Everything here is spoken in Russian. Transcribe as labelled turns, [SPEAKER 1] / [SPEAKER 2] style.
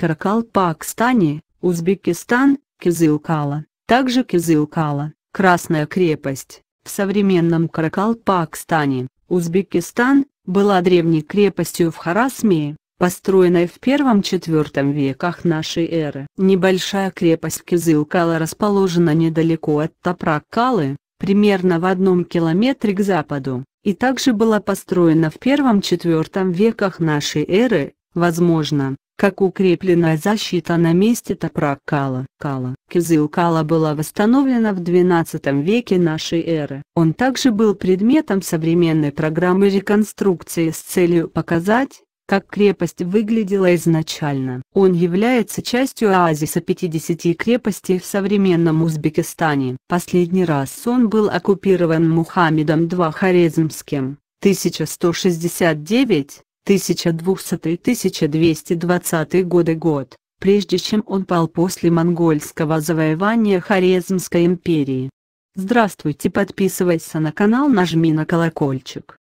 [SPEAKER 1] Каракалпакстане, Узбекистан, Кизылкала, также Кизылкала, Красная крепость, в современном Каракалпакстане, Узбекистан, была древней крепостью в Харасмии, построенной в первом-четвертом веках нашей эры. Небольшая крепость Кизылкала расположена недалеко от Тапракалы, примерно в одном километре к западу, и также была построена в первом-четвертом веках нашей эры, возможно, как укрепленная защита на месте топракала Кала. Кизылкала была восстановлена в XII веке нашей эры. Он также был предметом современной программы реконструкции с целью показать, как крепость выглядела изначально. Он является частью оазиса 50 крепостей в современном Узбекистане. Последний раз он был оккупирован Мухаммедом II Хорезмским, 1169, 1200-1220 годы год, прежде чем он пал после монгольского завоевания Хорезмской империи. Здравствуйте, подписывайся на канал, нажми на колокольчик.